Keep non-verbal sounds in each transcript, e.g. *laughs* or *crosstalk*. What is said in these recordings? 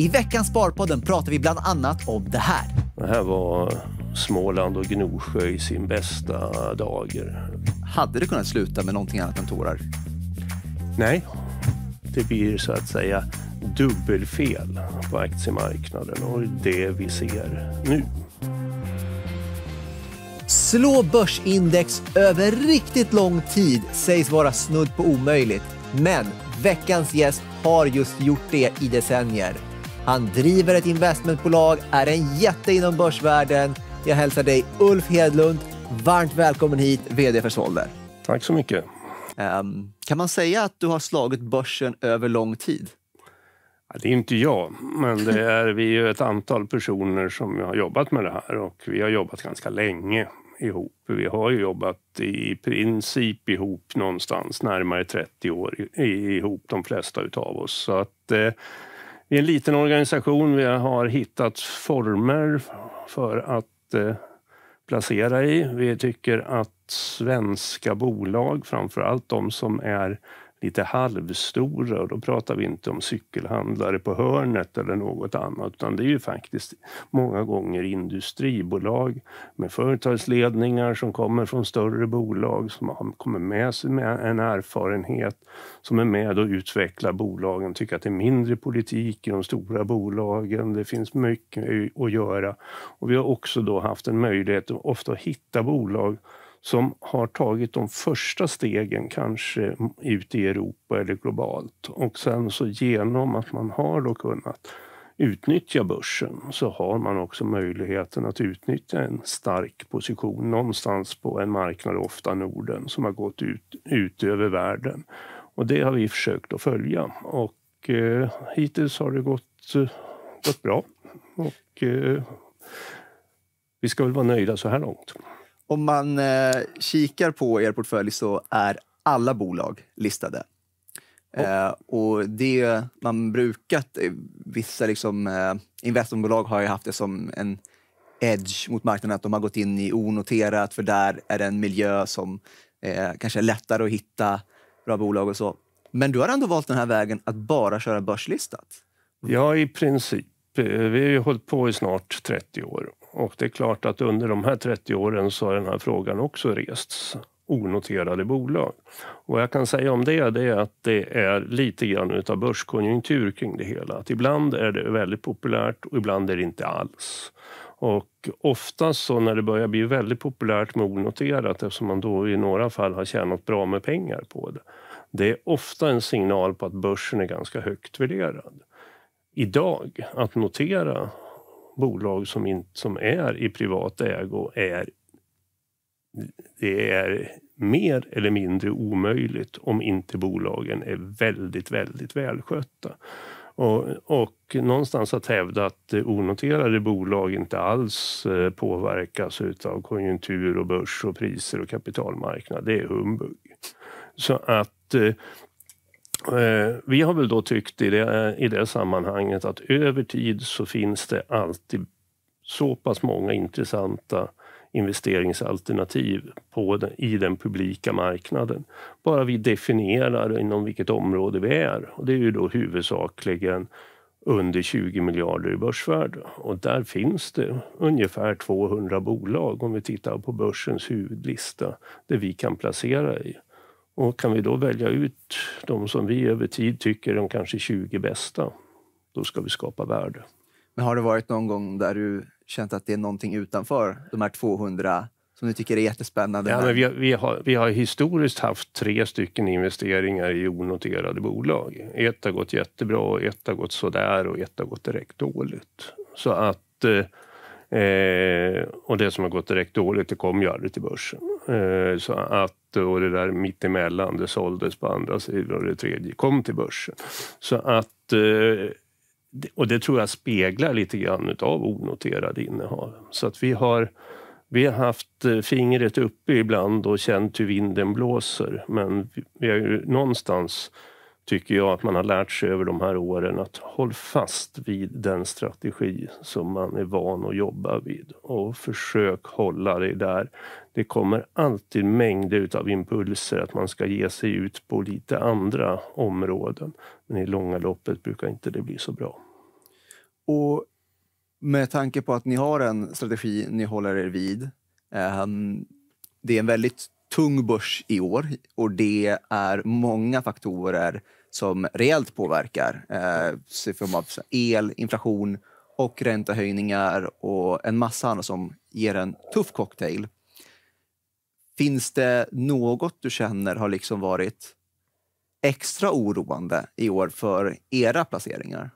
I veckans Sparpodden pratar vi bland annat om det här. Det här var Småland och Gnosjö i sin bästa dager. Hade det kunnat sluta med någonting annat än tårar? Nej, det blir så att säga dubbelfel på aktiemarknaden och det vi ser nu. Slå börsindex över riktigt lång tid sägs vara snudd på omöjligt. Men veckans gäst har just gjort det i decennier. Han driver ett investmentbolag, är en jätte inom börsvärlden. Jag hälsar dig Ulf Hedlund. Varmt välkommen hit, VD för Solver. Tack så mycket. Um, kan man säga att du har slagit börsen över lång tid? Det är inte jag, men det är, vi är ett antal personer som har jobbat med det här och vi har jobbat ganska länge ihop. Vi har jobbat i princip ihop någonstans närmare 30 år ihop, de flesta utav oss. Så att eh, vi är en liten organisation. Vi har hittat former för att eh, placera i. Vi tycker att svenska bolag, framför allt de som är lite halvstora och då pratar vi inte om cykelhandlare på hörnet eller något annat utan det är ju faktiskt många gånger industribolag med företagsledningar som kommer från större bolag som har, kommer med sig med en erfarenhet som är med och utvecklar bolagen, tycker att det är mindre politik i de stora bolagen. Det finns mycket att göra och vi har också då haft en möjlighet ofta att hitta bolag som har tagit de första stegen kanske ute i Europa eller globalt. Och sen så genom att man har då kunnat utnyttja börsen så har man också möjligheten att utnyttja en stark position någonstans på en marknad, ofta Norden, som har gått ut, ut över världen. Och det har vi försökt att följa och eh, hittills har det gått, eh, gått bra. Och eh, vi ska väl vara nöjda så här långt om man eh, kikar på er portfölj så är alla bolag listade. Oh. Eh, och det man brukat, eh, vissa liksom, eh, investmentbolag har ju haft det som en edge mot marknaden, att de har gått in i onoterat för där är det en miljö som eh, kanske är lättare att hitta bra bolag och så. Men du har ändå valt den här vägen att bara köra börslistat. Ja, i princip. Eh, vi har ju hållit på i snart 30 år och det är klart att under de här 30 åren så har den här frågan också rests onoterade bolag. Och vad jag kan säga om det, det är att det är lite grann utav börskonjunktur kring det hela. Att ibland är det väldigt populärt och ibland är det inte alls. Och oftast så när det börjar bli väldigt populärt med onoterat eftersom man då i några fall har tjänat bra med pengar på det. Det är ofta en signal på att börsen är ganska högt värderad. Idag, att notera bolag som, in, som är i privat ägo är det är mer eller mindre omöjligt om inte bolagen är väldigt, väldigt välskötta. Och, och någonstans att hävda att onoterade bolag inte alls eh, påverkas av konjunktur och börs och priser och kapitalmarknad, det är humbug. Så att eh, Eh, vi har väl då tyckt i det, eh, i det sammanhanget att över tid så finns det alltid så pass många intressanta investeringsalternativ på den, i den publika marknaden. Bara vi definierar inom vilket område vi är. Och det är ju då huvudsakligen under 20 miljarder i börsvärde. Och där finns det ungefär 200 bolag om vi tittar på börsens huvudlista där vi kan placera i. Och kan vi då välja ut de som vi över tid tycker är de kanske 20 bästa, då ska vi skapa värde. Men har det varit någon gång där du känt att det är någonting utanför de här 200 som du tycker är jättespännande? Ja, men vi, vi, har, vi har historiskt haft tre stycken investeringar i onoterade bolag. Ett har gått jättebra, ett har gått sådär och ett har gått direkt dåligt. Så att... Eh, och det som har gått direkt dåligt, det kom ju aldrig till börsen. Eh, så att köpte och det där mittemellan det såldes på andra sidan och det tredje kom till börsen. Så att, eh, och det tror jag speglar lite grann av onoterade innehav. Så att vi har, vi har haft eh, fingret uppe ibland och känt hur vinden blåser men vi har ju någonstans tycker jag att man har lärt sig över de här åren att håll fast vid den strategi som man är van att jobba vid och försök hålla dig där. Det kommer alltid mängder av impulser att man ska ge sig ut på lite andra områden. Men i långa loppet brukar inte det bli så bra. Och med tanke på att ni har en strategi ni håller er vid. Eh, det är en väldigt tung börs i år och det är många faktorer som rejält påverkar. Eh, I form av el, inflation och räntehöjningar och en massa annat som ger en tuff cocktail. Finns det något du känner har liksom varit extra oroande i år för era placeringar?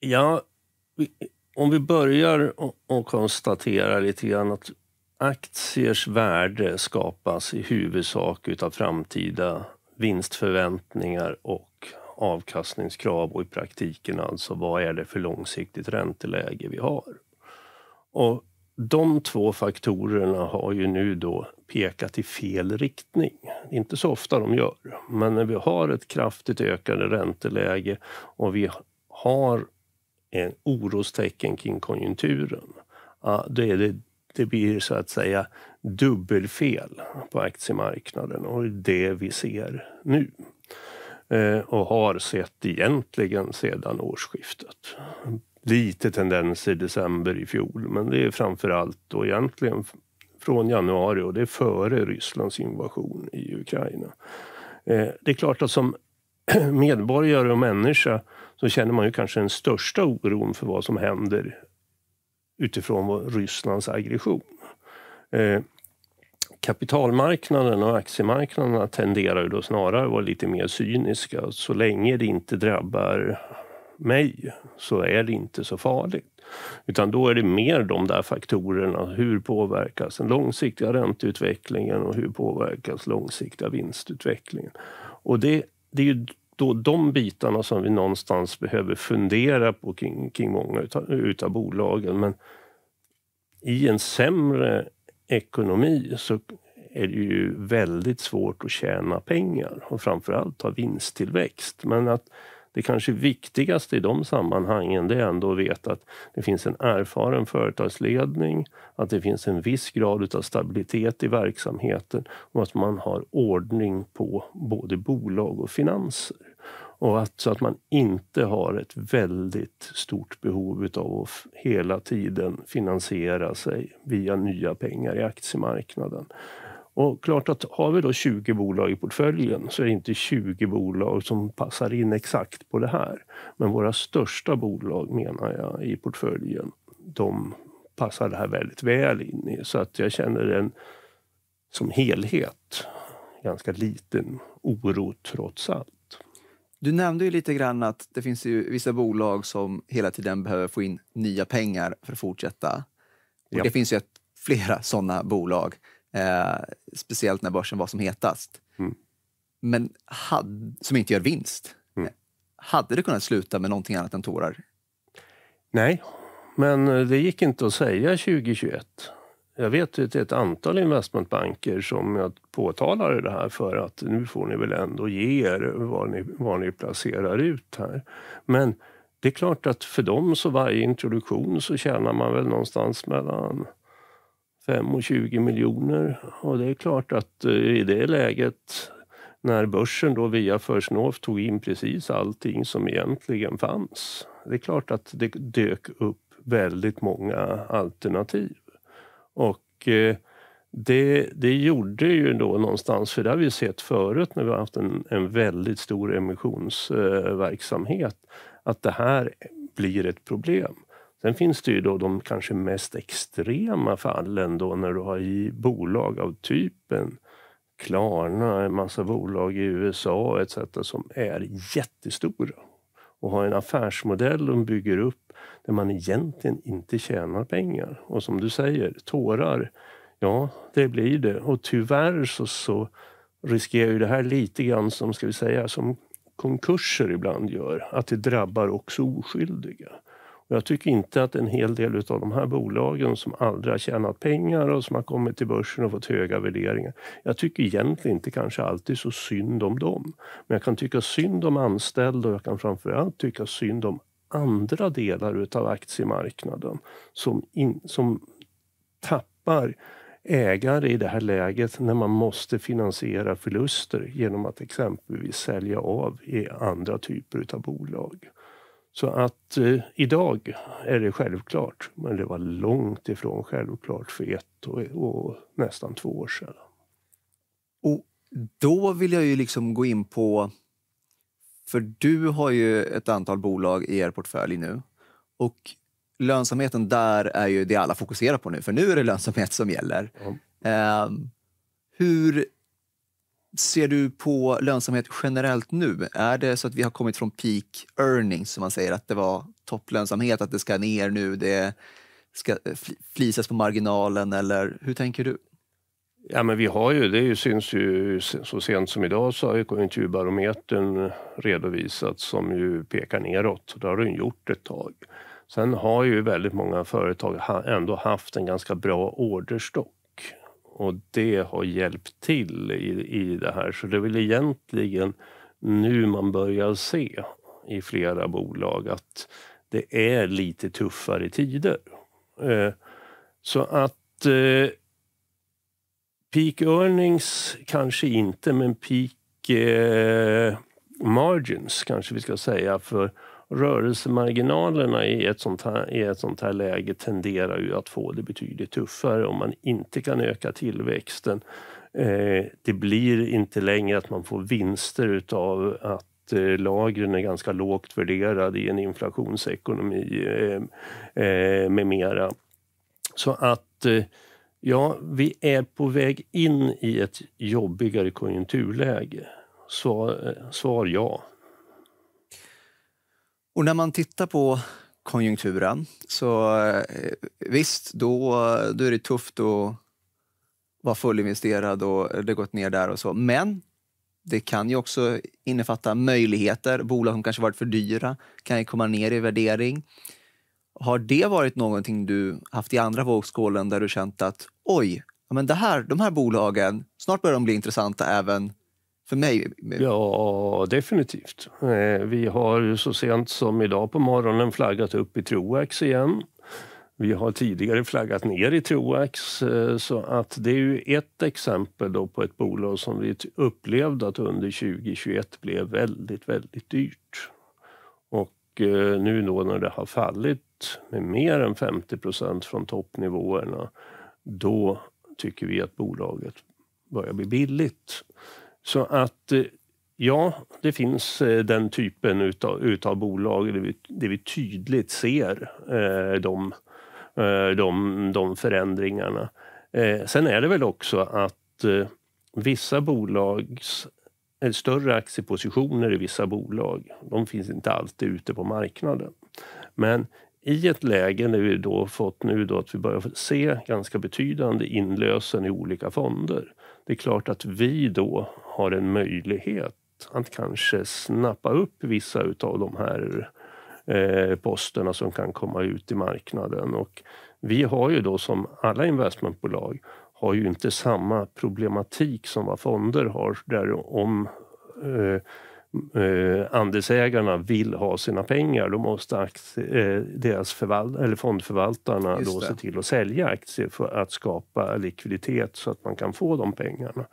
Ja, om vi börjar och konstaterar lite grann att Aktiers värde skapas i huvudsak utav framtida vinstförväntningar och avkastningskrav och i praktiken alltså vad är det för långsiktigt ränteläge vi har. Och de två faktorerna har ju nu då pekat i fel riktning. Inte så ofta de gör, men när vi har ett kraftigt ökande ränteläge och vi har en orostecken kring konjunkturen, då är det det blir så att säga dubbelfel på aktiemarknaden och det vi ser nu eh, och har sett egentligen sedan årsskiftet. Lite tendens i december i fjol, men det är framför allt egentligen från januari och det är före Rysslands invasion i Ukraina. Eh, det är klart att som *clears throat* medborgare och människa så känner man ju kanske den största oron för vad som händer utifrån Rysslands aggression. Eh, kapitalmarknaden och aktiemarknaderna tenderar ju då snarare att vara lite mer cyniska. Så länge det inte drabbar mig så är det inte så farligt. Utan då är det mer de där faktorerna. Hur påverkas den långsiktiga ränteutvecklingen och hur påverkas långsiktiga vinstutvecklingen? Och det, det är ju då de bitarna som vi någonstans behöver fundera på kring, kring många utav, utav bolagen. Men i en sämre ekonomi så är det ju väldigt svårt att tjäna pengar och framförallt ha vinsttillväxt. Men att det kanske viktigaste i de sammanhangen det är ändå att veta att det finns en erfaren företagsledning, att det finns en viss grad av stabilitet i verksamheten och att man har ordning på både bolag och finanser. Och att, så att man inte har ett väldigt stort behov av att hela tiden finansiera sig via nya pengar i aktiemarknaden. Och klart att har vi då 20 bolag i portföljen så är det inte 20 bolag som passar in exakt på det här. Men våra största bolag menar jag i portföljen, de passar det här väldigt väl in i. Så att jag känner en som helhet ganska liten oro trots allt. Du nämnde ju lite grann att det finns ju vissa bolag som hela tiden behöver få in nya pengar för att fortsätta. Och ja. Det finns ju ett, flera sådana bolag, eh, speciellt när börsen var som hetast. Mm. Men had, som inte gör vinst. Mm. Hade det kunnat sluta med någonting annat än tårar? Nej, men eh, det gick inte att säga 2021 jag vet att det är ett antal investmentbanker som jag påtalade det här för att nu får ni väl ändå ge er vad ni, vad ni placerar ut här. Men det är klart att för dem så varje introduktion så tjänar man väl någonstans mellan 5 och 20 miljoner. Och det är klart att eh, i det läget när börsen då via North tog in precis allting som egentligen fanns. Det är klart att det dök upp väldigt många alternativ. Och eh, det, det gjorde ju då någonstans, för det har vi sett förut när vi har haft en, en väldigt stor emissionsverksamhet, att det här blir ett problem. Sen finns det ju då de kanske mest extrema fallen då när du har i bolag av typen Klarna, en massa bolag i USA etc. som är jättestora och har en affärsmodell de bygger upp där man egentligen inte tjänar pengar. Och som du säger, tårar, ja det blir det. Och tyvärr så, så riskerar ju det här lite grann som, ska vi säga, som konkurser ibland gör, att det drabbar också oskyldiga. Och jag tycker inte att en hel del av de här bolagen som aldrig har tjänat pengar och som har kommit till börsen och fått höga värderingar. Jag tycker egentligen inte kanske alltid så synd om dem. Men jag kan tycka synd om anställda och jag kan framförallt tycka synd om andra delar av aktiemarknaden som, in, som tappar ägare i det här läget när man måste finansiera förluster genom att exempelvis sälja av i andra typer av bolag. Så att eh, idag är det självklart, men det var långt ifrån självklart för ett och, och nästan två år sedan. Och då vill jag ju liksom gå in på för du har ju ett antal bolag i er portfölj nu och lönsamheten där är ju det alla fokuserar på nu, för nu är det lönsamhet som gäller. Mm. Eh, hur ser du på lönsamhet generellt nu? Är det så att vi har kommit från peak earnings, som man säger, att det var topplönsamhet, att det ska ner nu, det ska flisas på marginalen, eller hur tänker du? Ja, men vi har ju, det syns ju så sent som idag så har ju konjunkturbarometern redovisats som ju pekar neråt. Det har den gjort ett tag. Sen har ju väldigt många företag ändå haft en ganska bra orderstock och det har hjälpt till i, i det här. Så det är väl egentligen nu man börjar se i flera bolag att det är lite tuffare tider. Eh, så att eh, Peak earnings kanske inte, men peak eh, margins kanske vi ska säga. För rörelsemarginalerna i ett, sånt här, i ett sånt här läge tenderar ju att få det betydligt tuffare om man inte kan öka tillväxten. Eh, det blir inte längre att man får vinster av att eh, lagren är ganska lågt värderade i en inflationsekonomi eh, eh, med mera. Så att eh, Ja, vi är på väg in i ett jobbigare konjunkturläge. Svar, eh, svar ja. Och när man tittar på konjunkturen, så eh, visst, då, då är det tufft att vara fullinvesterad och det gått ner där och så. Men det kan ju också innefatta möjligheter. Bolag som kanske varit för dyra kan ju komma ner i värdering. Har det varit någonting du haft i andra vågskålen där du känt att oj, men det här, de här bolagen, snart börjar de bli intressanta även för mig? Ja, definitivt. Eh, vi har ju så sent som idag på morgonen flaggat upp i Troax igen. Vi har tidigare flaggat ner i Troax, eh, så att det är ju ett exempel då på ett bolag som vi upplevde att under 2021 blev väldigt, väldigt dyrt. Och eh, nu då när det har fallit med mer än 50 procent från toppnivåerna, då tycker vi att bolaget börjar bli billigt. Så att eh, ja, det finns eh, den typen utav, utav bolag där vi, där vi tydligt ser eh, de, eh, de, de förändringarna. Eh, sen är det väl också att eh, vissa bolags större aktiepositioner i vissa bolag, de finns inte alltid ute på marknaden. Men i ett läge när vi då fått nu då att vi börjar se ganska betydande inlösen i olika fonder. Det är klart att vi då har en möjlighet att kanske snappa upp vissa utav de här eh, posterna som kan komma ut i marknaden. Och vi har ju då som alla investmentbolag har ju inte samma problematik som vad fonder har där om eh, Eh, andelsägarna vill ha sina pengar då måste eh, deras förvalt eller fondförvaltarna då se till att sälja aktier för att skapa likviditet så att man kan få de pengarna.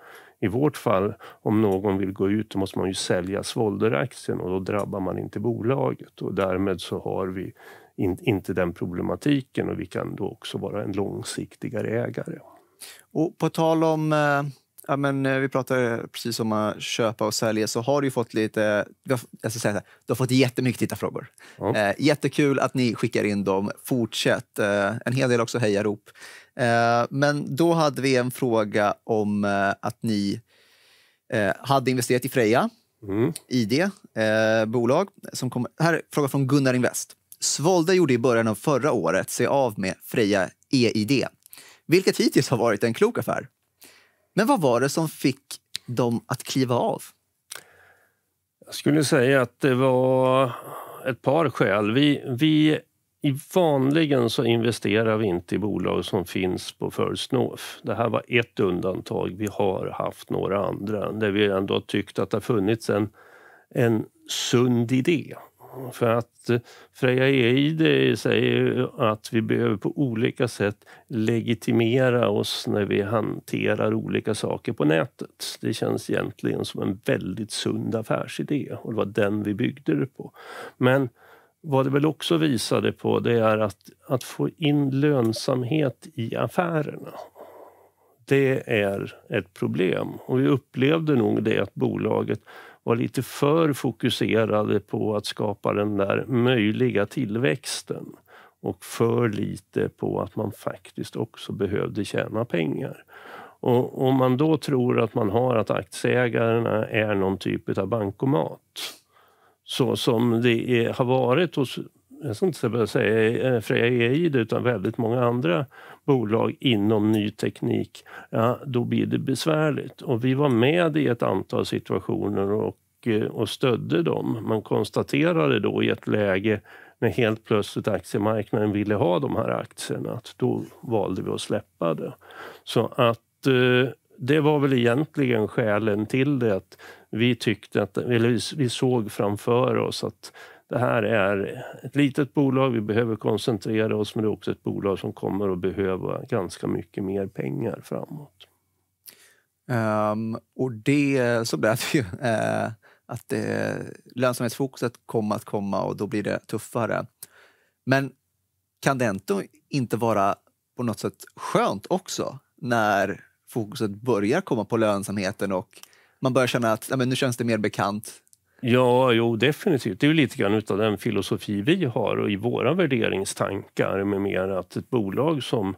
I vårt fall, om någon vill gå ut, då måste man ju sälja svolder-aktien och då drabbar man inte bolaget och därmed så har vi in, inte den problematiken och vi kan då också vara en långsiktigare ägare. Och på tal om eh ja, men, eh, vi pratade eh, precis om att köpa och sälja, så har du fått lite... Jag ska säga här, du har fått jättemycket tittarfrågor. Ja. Eh, jättekul att ni skickar in dem. Fortsätt. Eh, en hel del också hejarop. Eh, men då hade vi en fråga om eh, att ni hade investerat i Freja, mm. ID, bolag. Som kom, här är fråga från Gunnar Invest. Svolde gjorde i början av förra året sig av med Freja EID, vilket hittills har varit en klok affär. Men vad var det som fick dem att kliva av? Jag skulle säga att det var ett par skäl. Vi, vi, vanligen så investerar vi inte i bolag som finns på First North. Det här var ett undantag. Vi har haft några andra där vi ändå tyckt att det har funnits en, en sund idé för att eh, Freja E-ID säger att vi behöver på olika sätt legitimera oss när vi hanterar olika saker på nätet. Det känns egentligen som en väldigt sund affärsidé och det var den vi byggde det på. Men vad det väl också visade på det är att, att få in lönsamhet i affärerna. Det är ett problem och vi upplevde nog det att bolaget var lite för fokuserade på att skapa den där möjliga tillväxten och för lite på att man faktiskt också behövde tjäna pengar. Och om man då tror att man har att aktieägarna är någon typ av bankomat så som det är, har varit hos jag ska inte säga eh, Freja Eid, utan väldigt många andra bolag inom ny teknik, ja, då blir det besvärligt. Och vi var med i ett antal situationer och, eh, och stödde dem. Man konstaterade då i ett läge när helt plötsligt aktiemarknaden ville ha de här aktierna, att då valde vi att släppa det. Så att eh, det var väl egentligen skälen till det. Att vi, tyckte att, eller vi såg framför oss att det här är ett litet bolag, vi behöver koncentrera oss men det är också ett bolag som kommer att behöva ganska mycket mer pengar framåt. Um, och det så blev det ju. Eh, att det, eh, lönsamhetsfokuset kommer att komma och då blir det tuffare. Men kan det inte, inte vara på något sätt skönt också när fokuset börjar komma på lönsamheten och man börjar känna att ja, men nu känns det mer bekant. Ja, jo definitivt. Det är lite grann utav den filosofi vi har och i våra värderingstankar med mer att ett bolag som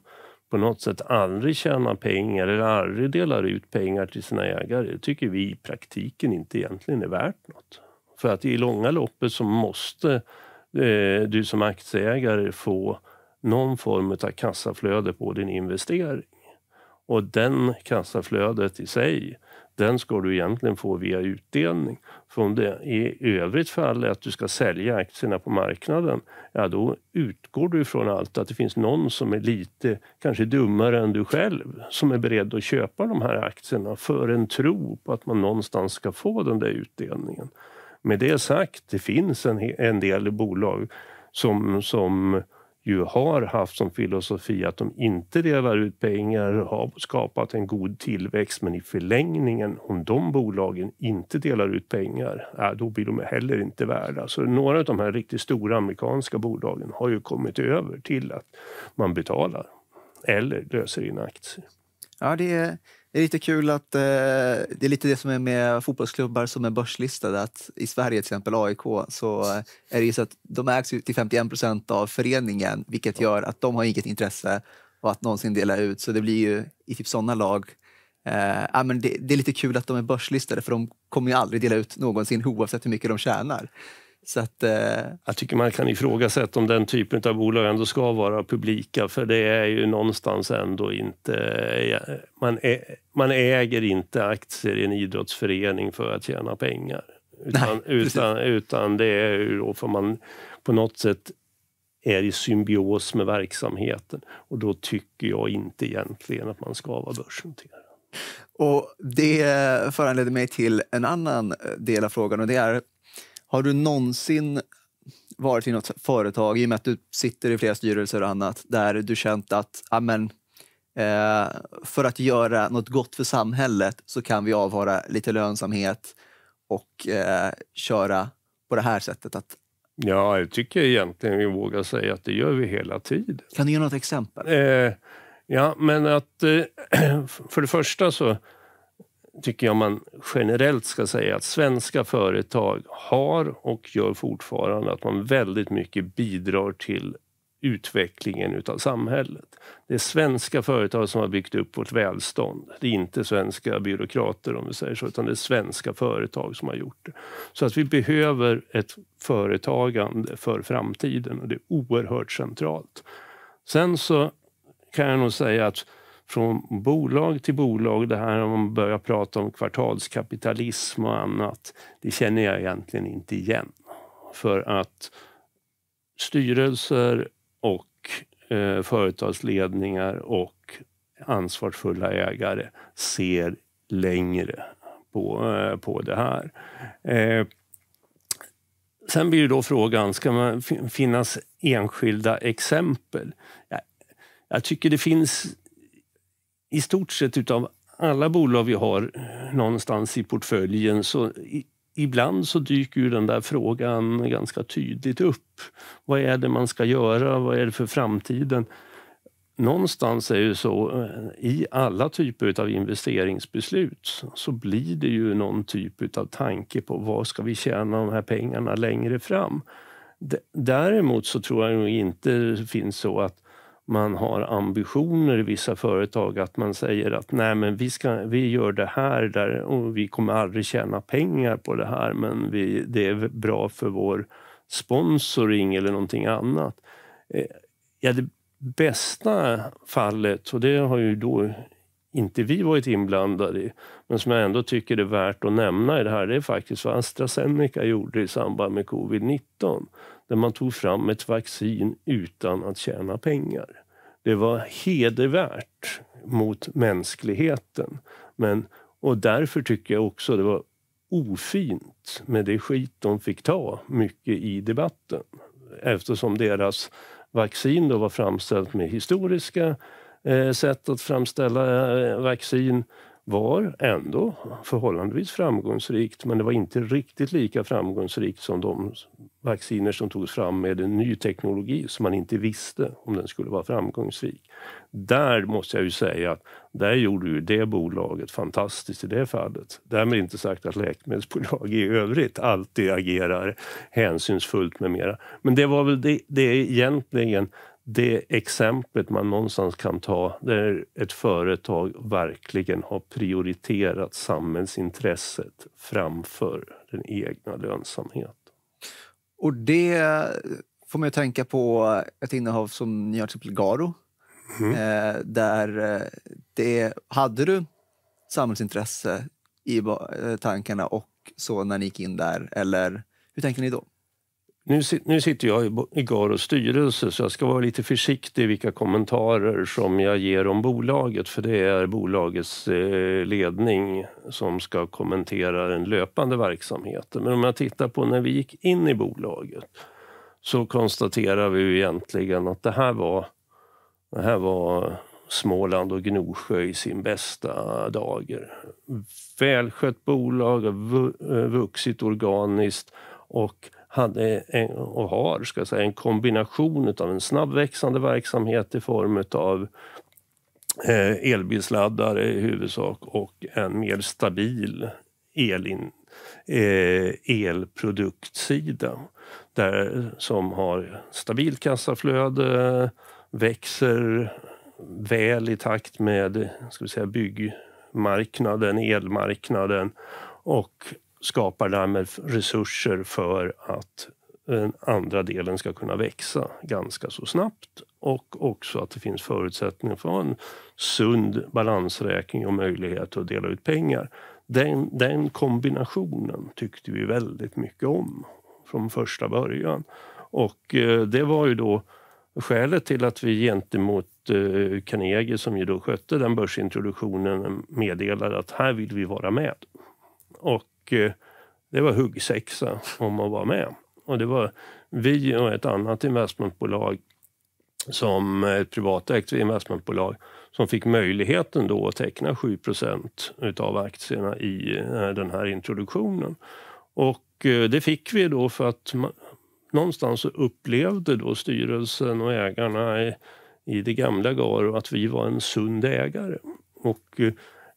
på något sätt aldrig tjänar pengar eller aldrig delar ut pengar till sina ägare tycker vi i praktiken inte egentligen är värt något. För att i långa loppet så måste eh, du som aktieägare få någon form av kassaflöde på din investering. Och den kassaflödet i sig den ska du egentligen få via utdelning. För om det i övrigt fall är att du ska sälja aktierna på marknaden, ja då utgår du ifrån allt att det finns någon som är lite, kanske dummare än du själv, som är beredd att köpa de här aktierna för en tro på att man någonstans ska få den där utdelningen. Med det sagt, det finns en, en del bolag som, som ju har haft som filosofi att de inte delar ut pengar har skapat en god tillväxt men i förlängningen om de bolagen inte delar ut pengar då blir de heller inte värda. Så några av de här riktigt stora amerikanska bolagen har ju kommit över till att man betalar eller löser in aktier. Ja, det är det är lite kul att eh, det är lite det som är med fotbollsklubbar som är börslistade. Att I Sverige, till exempel AIK, så eh, är det ju så att de ägs till 51 procent av föreningen vilket gör att de har inget intresse av att någonsin dela ut. Så det blir ju i typ sådana lag Eh, men det, det, är lite kul att de är börslistade för de kommer ju aldrig dela ut någonsin oavsett hur mycket de tjänar. Så att, eh... Jag tycker man kan ifrågasätta om den typen av bolag ändå ska vara publika för det är ju någonstans ändå inte... Eh, man, ä, man äger inte aktier i en idrottsförening för att tjäna pengar. Utan, Nej, utan, utan det är ju då för man på något sätt är i symbios med verksamheten. Och då tycker jag inte egentligen att man ska vara börsnoterad. Och det föranleder mig till en annan eh, del av frågan och det är har du någonsin varit i något företag, i och med att du sitter i flera styrelser och annat, där du känt att amen, eh, för att göra något gott för samhället så kan vi avvara lite lönsamhet och eh, köra på det här sättet? Att... Ja, jag tycker egentligen vi vågar säga att det gör vi hela tiden. Kan du ge något exempel? Eh, ja, men att eh, *clears throat* för det första så tycker jag man generellt ska säga att svenska företag har och gör fortfarande att man väldigt mycket bidrar till utvecklingen utav samhället. Det är svenska företag som har byggt upp vårt välstånd. Det är inte svenska byråkrater om vi säger så, utan det är svenska företag som har gjort det. Så att vi behöver ett företagande för framtiden och det är oerhört centralt. Sen så kan jag nog säga att från bolag till bolag. Det här om man börjar prata om kvartalskapitalism och annat. Det känner jag egentligen inte igen. För att styrelser och eh, företagsledningar och ansvarsfulla ägare ser längre på, eh, på det här. Eh, sen blir då frågan, ska man finnas enskilda exempel? jag tycker det finns i stort sett utav alla bolag vi har eh, någonstans i portföljen så i, ibland så dyker ju den där frågan ganska tydligt upp. Vad är det man ska göra? Vad är det för framtiden? Någonstans är ju så eh, i alla typer av investeringsbeslut så blir det ju någon typ av tanke på vad ska vi tjäna de här pengarna längre fram? Däremot så tror jag nog inte det finns så att man har ambitioner i vissa företag att man säger att nej men vi, ska, vi gör det här där, och vi kommer aldrig tjäna pengar på det här men vi, det är bra för vår sponsoring eller någonting annat. Eh, ja, det bästa fallet, och det har ju då inte vi varit inblandade i, men som jag ändå tycker är värt att nämna i det här, det är faktiskt vad AstraZeneca gjorde i samband med covid-19, där man tog fram ett vaccin utan att tjäna pengar. Det var hedervärt mot mänskligheten. Men, och därför tycker jag också det var ofint med det skit de fick ta mycket i debatten. Eftersom deras vaccin då var framställt med historiska eh, sätt att framställa eh, vaccin var ändå förhållandevis framgångsrikt men det var inte riktigt lika framgångsrikt som de vacciner som togs fram med en ny teknologi som man inte visste om den skulle vara framgångsrik. Där måste jag ju säga att där gjorde ju det bolaget fantastiskt i det fallet. Därmed inte sagt att läkemedelsbolag i övrigt alltid agerar hänsynsfullt med mera. Men det var väl det, det egentligen det exemplet man någonstans kan ta där ett företag verkligen har prioriterat samhällsintresset framför den egna lönsamheten. Och det får mig att tänka på ett innehav som ni har till exempel Garo. Mm. Eh, där eh, det, hade du samhällsintresse i eh, tankarna och så när ni gick in där? Eller hur tänker ni då? Nu, nu, sitter jag i Garos styrelse så jag ska vara lite försiktig i vilka kommentarer som jag ger om bolaget för det är bolagets eh, ledning som ska kommentera den löpande verksamheten. Men om jag tittar på när vi gick in i bolaget så konstaterar vi egentligen att det här var, det här var Småland och Gnosjö i sin bästa dager. Välskött bolag, eh, vuxit organiskt och hade en, och har ska säga, en kombination av en snabbväxande verksamhet i form av eh, elbilsladdare i huvudsak och en mer stabil elin, eh, elproduktsida där, som har stabilt kassaflöde, växer väl i takt med ska vi säga, byggmarknaden, elmarknaden och skapar därmed resurser för att den eh, andra delen ska kunna växa ganska så snabbt och också att det finns förutsättningar för en sund balansräkning och möjlighet att dela ut pengar. Den, den kombinationen tyckte vi väldigt mycket om från första början. Och eh, det var ju då skälet till att vi gentemot eh, Carnegie, som ju då skötte den börsintroduktionen, meddelade att här vill vi vara med. Och och eh, det var huggsexa om att vara med. Och det var vi och ett annat investmentbolag som ett privatägt investmentbolag som fick möjligheten då att teckna 7 utav aktierna i eh, den här introduktionen. Och eh, det fick vi då för att någonstans upplevde då styrelsen och ägarna i, i det gamla Garo att vi var en sund ägare. Och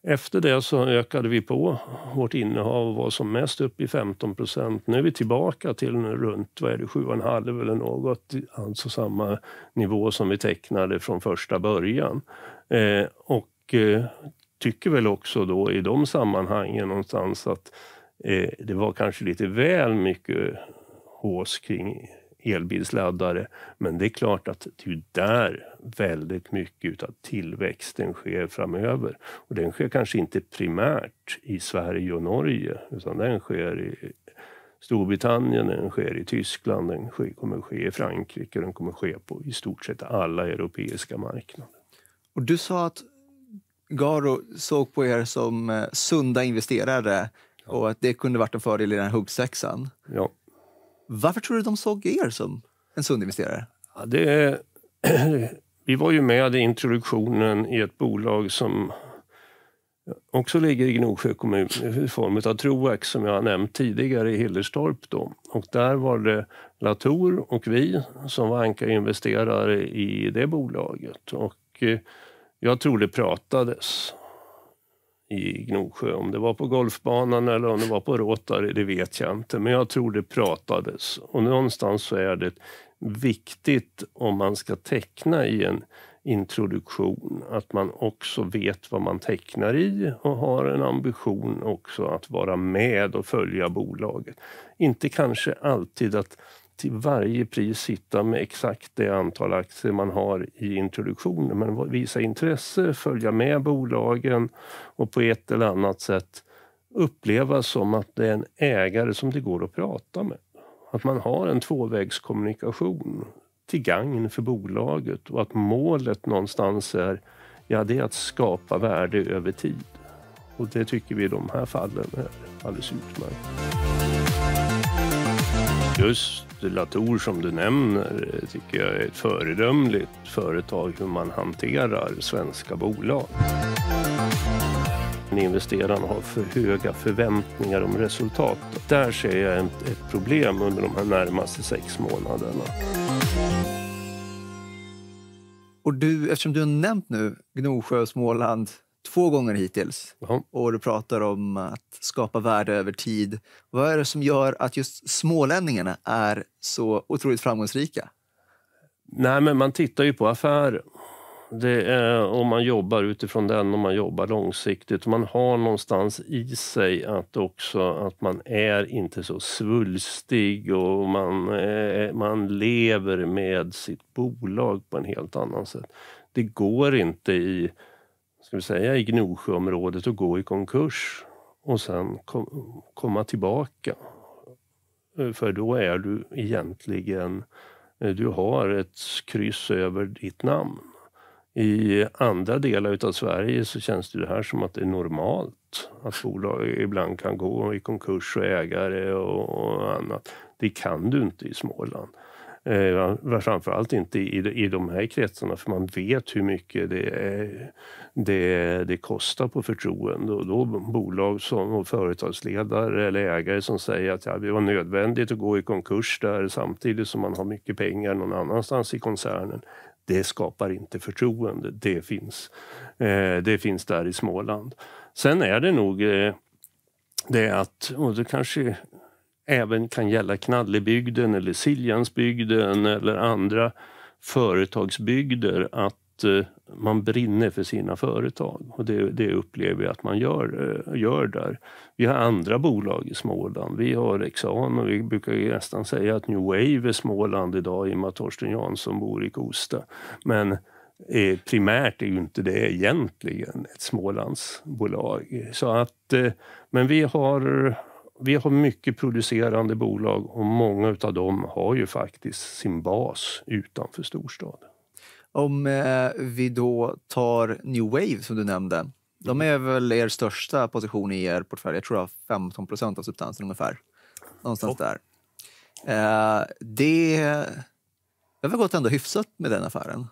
efter det så ökade vi på vårt innehav och var som mest upp i 15 procent. Nu är vi tillbaka till runt 7,5 eller något, alltså samma nivå som vi tecknade från första början. Eh, och eh, tycker väl också då i de sammanhangen någonstans att eh, det var kanske lite väl mycket hås kring elbilsladdare. Men det är klart att det är där väldigt mycket av tillväxten sker framöver. Och den sker kanske inte primärt i Sverige och Norge, utan den sker i Storbritannien, den sker i Tyskland, den kommer ske i Frankrike och den kommer ske på i stort sett alla europeiska marknader. Och du sa att Garo såg på er som eh, sunda investerare ja. och att det kunde varit en fördel i den här huggsexan. Ja. Varför tror du de såg er som en sund investerare? Ja, det, *clears throat* vi var ju med i introduktionen i ett bolag som också ligger i Gnosjö kommun i form av Troax som jag har nämnt tidigare i Hillerstorp. Då. Och där var det Latour och vi som var ankarinvesterare i det bolaget. Och eh, jag tror det pratades i Gnosjö. Om det var på golfbanan eller om det var på Rotary, det vet jag inte. Men jag tror det pratades. Och någonstans så är det viktigt om man ska teckna i en introduktion att man också vet vad man tecknar i och har en ambition också att vara med och följa bolaget. Inte kanske alltid att till varje pris sitta med exakt det antal aktier man har i introduktionen. Men visa intresse, följa med bolagen och på ett eller annat sätt uppleva som att det är en ägare som det går att prata med. Att man har en tvåvägskommunikation till gagn för bolaget och att målet någonstans är, ja, det är att skapa värde över tid. Och det tycker vi i de här fallen är alldeles utmärkt. Just Latour som du nämner eh, tycker jag är ett föredömligt företag hur man hanterar svenska bolag. Investerarna har för höga förväntningar om resultat. Där ser jag ett problem under de här närmaste sex månaderna. Och du, eftersom du har nämnt nu Gnosjö, Småland, två gånger hittills. Aha. Och du pratar om att skapa värde över tid. Vad är det som gör att just smålänningarna är så otroligt framgångsrika? Nej, men man tittar ju på affärer. Det är om man jobbar utifrån den och man jobbar långsiktigt. Man har någonstans i sig att också att man är inte så svulstig och man, eh, man lever med sitt bolag på en helt annan sätt. Det går inte i ska vi säga, i Gnosjöområdet och gå i konkurs och sen kom, komma tillbaka. Eh, för då är du egentligen, eh, du har ett kryss över ditt namn. I andra delar av Sverige så känns det här som att det är normalt att bolag ibland kan gå i konkurs och ägare och annat. Det kan du inte i Småland. Eh, framförallt inte i, de här kretsarna för man vet hur mycket det, är, eh, det, det kostar på förtroende. Och då bolag som och företagsledare eller ägare som säger att ja, det var nödvändigt att gå i konkurs där samtidigt som man har mycket pengar någon annanstans i koncernen. Det skapar inte förtroende. Det finns, eh, det finns där i Småland. Sen är det nog eh, det att, och det kanske även kan gälla Knallebygden eller Siljansbygden eller andra företagsbygder att eh, man brinner för sina företag och det, det upplever jag att man gör, eh, gör där. Vi har andra bolag i Småland. Vi har Exxon och vi brukar nästan säga att New Wave är Småland idag i och med att Torsten Jansson bor i Kosta. Men eh, primärt är ju inte det egentligen ett Smålandsbolag. Så att, eh, men vi har vi har mycket producerande bolag och många av dem har ju faktiskt sin bas utanför storstaden. Om eh, vi då tar New Wave som du nämnde. De är väl er största position i er portfölj. Jag tror jag 15 procent av substansen ungefär. Någonstans oh. där. Eh, det, det har gått ändå hyfsat med den affären?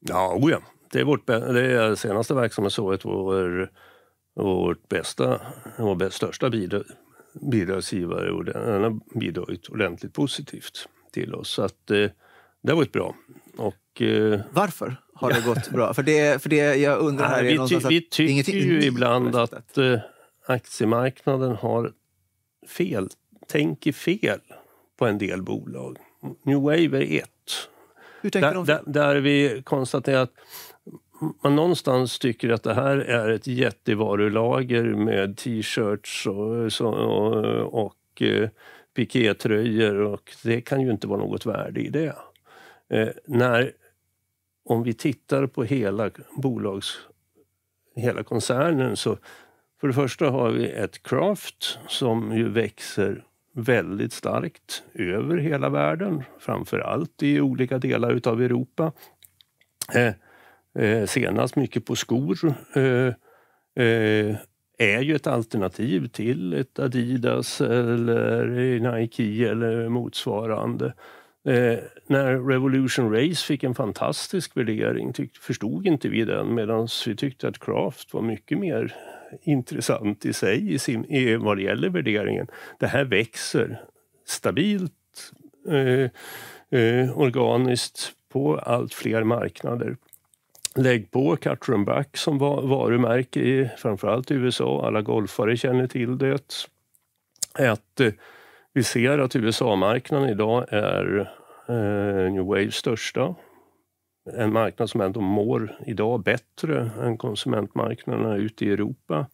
Ja, oja. Det är, vårt, det är senaste verksamhetsåret vår, vårt bästa och största bidragsgivare och den har bidragit ordentligt positivt till oss. Så att eh, det har varit bra. Och, eh, Varför har det gått bra? För det, för det jag undrar här nej, är vi, ty, vi tycker ju ibland att eh, aktiemarknaden har fel, tänker fel på en del bolag. New Wave är ett. Hur tänker där, de? Där, där vi konstaterar att man någonstans tycker att det här är ett jättevarulager med t-shirts och, så, och, och eh, pikétröjor och det kan ju inte vara något värde i det. Eh, när, om vi tittar på hela bolags, hela koncernen så för det första har vi ett Craft som ju växer väldigt starkt över hela världen, framför allt i olika delar utav Europa. Eh, Eh, senast mycket på skor eh, eh, är ju ett alternativ till ett Adidas eller Nike eller motsvarande. när Revolution Race fick en fantastisk värdering förstod inte vi den medan vi tyckte att Craft var mycket mer intressant i sig i sin, i, vad det gäller värderingen. Det här växer stabilt, eh, eh, organiskt på allt fler marknader. Lägg på Cutrum Back som var, varumärke i framförallt i USA. Alla golfare känner till det. Att, eh, vi ser att USA-marknaden idag är eh, New Waves största. En marknad som ändå mår idag bättre än konsumentmarknaderna ute i Europa.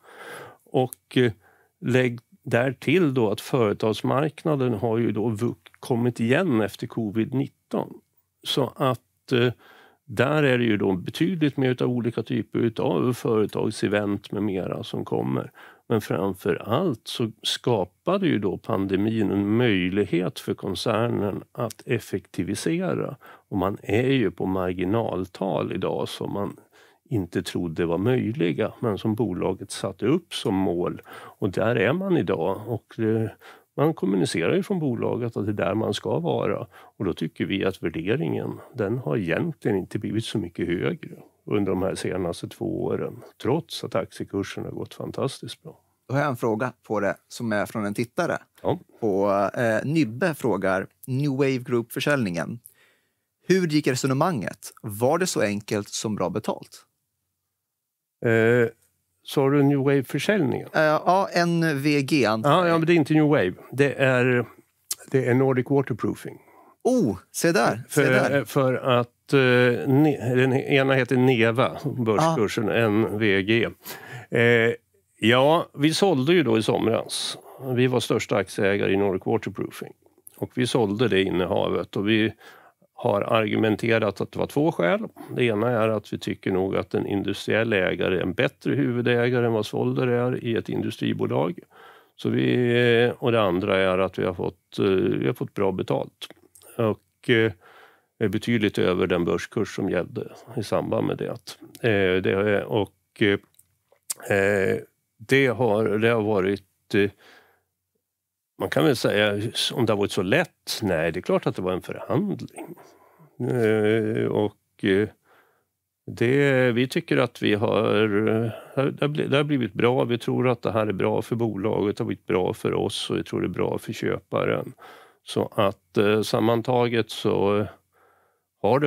Och eh, lägg därtill då att företagsmarknaden har ju då kommit igen efter covid-19. Så att eh, där är det ju då betydligt mer av olika typer av företagsevent med mera som kommer. Men framför allt så skapade ju då pandemin en möjlighet för koncernen att effektivisera. Och man är ju på marginaltal idag som man inte trodde var möjliga, men som bolaget satte upp som mål. Och där är man idag. Och man kommunicerar ju från bolaget att det är där man ska vara och då tycker vi att värderingen, den har egentligen inte blivit så mycket högre under de här senaste två åren, trots att aktiekursen har gått fantastiskt bra. Då har jag en fråga på det som är från en tittare. Ja. På, eh, Nybbe frågar New Wave Group-försäljningen. Hur gick resonemanget? Var det så enkelt som bra betalt? Eh, Sa du new wave-försäljningen? Uh, ja, NVG antar ja, men det är inte new wave. Det är, det är Nordic Waterproofing. Oh, se där! För, se där. Eh, för att eh, ne, den ena heter Neva, börskursen, ah. NVG. Eh, ja, vi sålde ju då i somras. Vi var största aktieägare i Nordic Waterproofing. Och vi sålde det innehavet och vi har argumenterat att det var två skäl. Det ena är att vi tycker nog att en industriell ägare är en bättre huvudägare än vad Svolder är i ett industribolag. Så vi, och det andra är att vi har fått, eh, vi har fått bra betalt. Och eh, är betydligt över den börskurs som gällde i samband med det. Eh, det och det har, det har varit man kan väl säga, om det har varit så lätt? Nej, det är klart att det var en förhandling. Eh, och eh, det, vi tycker att vi har, eh, det har blivit bra. Vi tror att det här är bra för bolaget, det har blivit bra för oss och vi tror det är bra för köparen. Så att sammantaget så har det,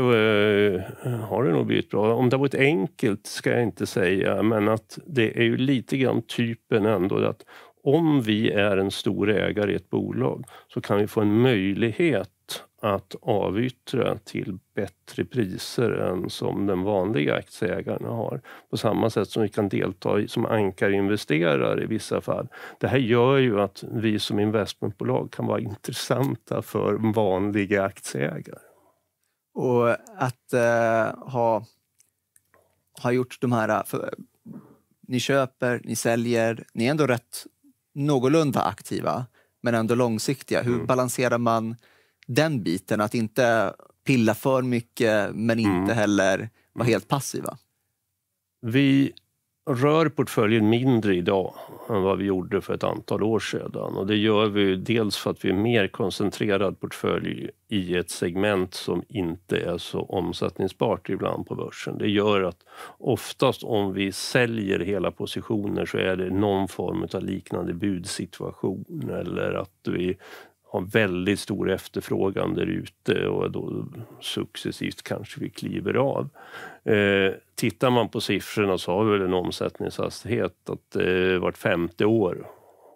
har det nog blivit bra. Om det har varit enkelt ska jag inte säga, men att det är ju lite grann typen ändå att om vi är en stor ägare i ett bolag så kan vi få en möjlighet att avyttra till bättre priser än som den vanliga aktieägaren har. På samma sätt som vi kan delta i, som ankarinvesterare i vissa fall. Det här gör ju att vi som investmentbolag kan vara intressanta för vanliga aktieägare. Och att eh, ha, ha gjort de här... För, ni köper, ni säljer, ni är ändå rätt någorlunda aktiva, men ändå långsiktiga. Hur mm. balanserar man den biten? Att inte pilla för mycket, men inte mm. heller vara mm. helt passiva. Vi rör portföljen mindre idag än vad vi gjorde för ett antal år sedan. Och det gör vi dels för att vi är mer koncentrerad portfölj i ett segment som inte är så omsättningsbart ibland på börsen. Det gör att oftast om vi säljer hela positioner så är det någon form av liknande budsituation eller att vi har väldigt stor efterfrågan där ute och då successivt kanske vi kliver av. Eh, tittar man på siffrorna så har vi väl en omsättningshastighet att eh, vart femte år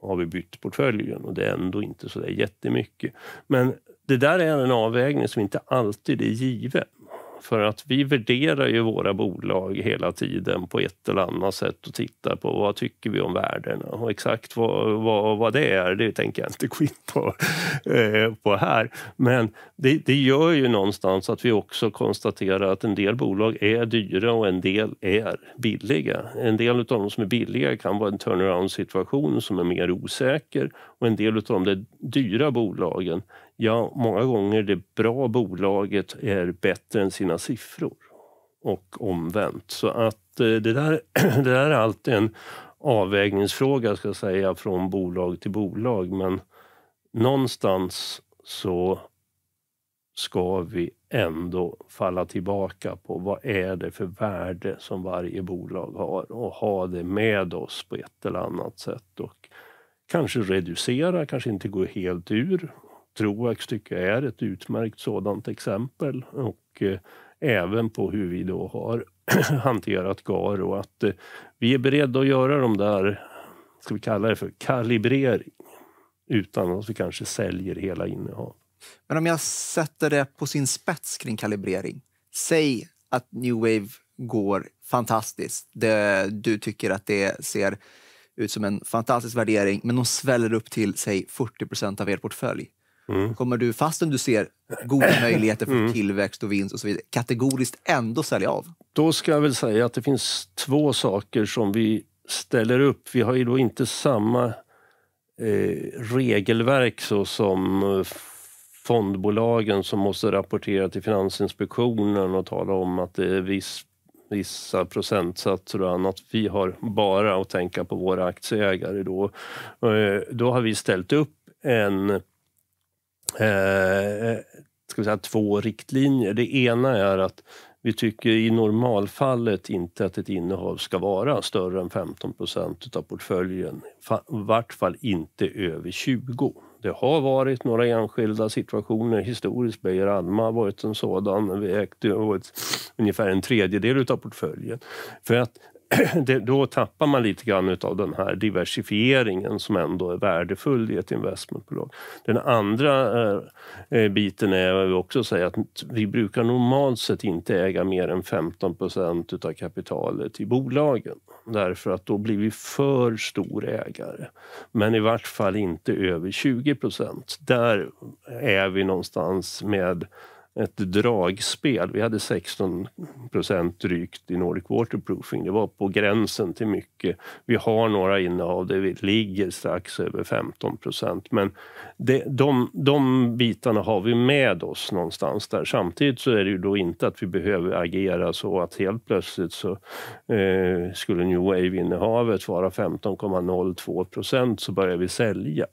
har vi bytt portföljen och det är ändå inte så där jättemycket. Men det där är en avvägning som inte alltid är given. För att vi värderar ju våra bolag hela tiden på ett eller annat sätt och tittar på vad tycker vi om värdena och exakt vad, vad, vad det är, det tänker jag inte gå in på, eh, på här. Men det, det gör ju någonstans att vi också konstaterar att en del bolag är dyra och en del är billiga. En del av de som är billiga kan vara en turnaround-situation som är mer osäker och en del av de dyra bolagen Ja, många gånger det bra bolaget är bättre än sina siffror och omvänt. Så att eh, det där, *clears throat* det där är alltid en avvägningsfråga ska jag säga från bolag till bolag men någonstans så ska vi ändå falla tillbaka på vad är det för värde som varje bolag har och ha det med oss på ett eller annat sätt. Och kanske reducera, kanske inte gå helt ur Troax tycker jag är ett utmärkt sådant exempel och eh, även på hur vi då har *clears throat* hanterat GAR och att eh, vi är beredda att göra de där, ska vi kalla det för kalibrering utan att vi kanske säljer hela innehav. Men om jag sätter det på sin spets kring kalibrering. Säg att New Wave går fantastiskt. Det, du tycker att det ser ut som en fantastisk värdering, men de sväller upp till, säg 40 procent av er portfölj. Mm. Kommer du, fastän du ser goda *clears throat* möjligheter för mm. tillväxt och vinst och så vidare, kategoriskt ändå sälja av? Då ska jag väl säga att det finns två saker som vi ställer upp. Vi har ju då inte samma eh, regelverk så som eh, fondbolagen som måste rapportera till Finansinspektionen och tala om att det är viss, vissa procentsatser och annat. Vi har bara att tänka på våra aktieägare då. Eh, då har vi ställt upp en Eh, eh, ska vi säga, två riktlinjer. Det ena är att vi tycker i normalfallet inte att ett innehav ska vara större än 15 procent av portföljen. I vart fall inte över 20. Det har varit några enskilda situationer. Historiskt Beijer Alma har varit en sådan. Vi ägde ungefär en tredjedel av portföljen. För att *clears throat* det, då tappar man lite grann av den här diversifieringen som ändå är värdefull i ett investmentbolag. Den andra eh, eh biten är också säga att vi brukar normalt sett inte äga mer än 15 procent utav kapitalet i bolagen. Därför att då blir vi för stor ägare. Men i vart fall inte över 20 procent. Där är vi någonstans med ett dragspel. Vi hade 16 procent drygt i Nordic Waterproofing. Det var på gränsen till mycket. Vi har några innehav där vi ligger strax över 15 procent. Men det, de, de bitarna har vi med oss någonstans där. Samtidigt så är det ju då inte att vi behöver agera så att helt plötsligt så eh, skulle New Wave-innehavet vara 15,02 procent så börjar vi sälja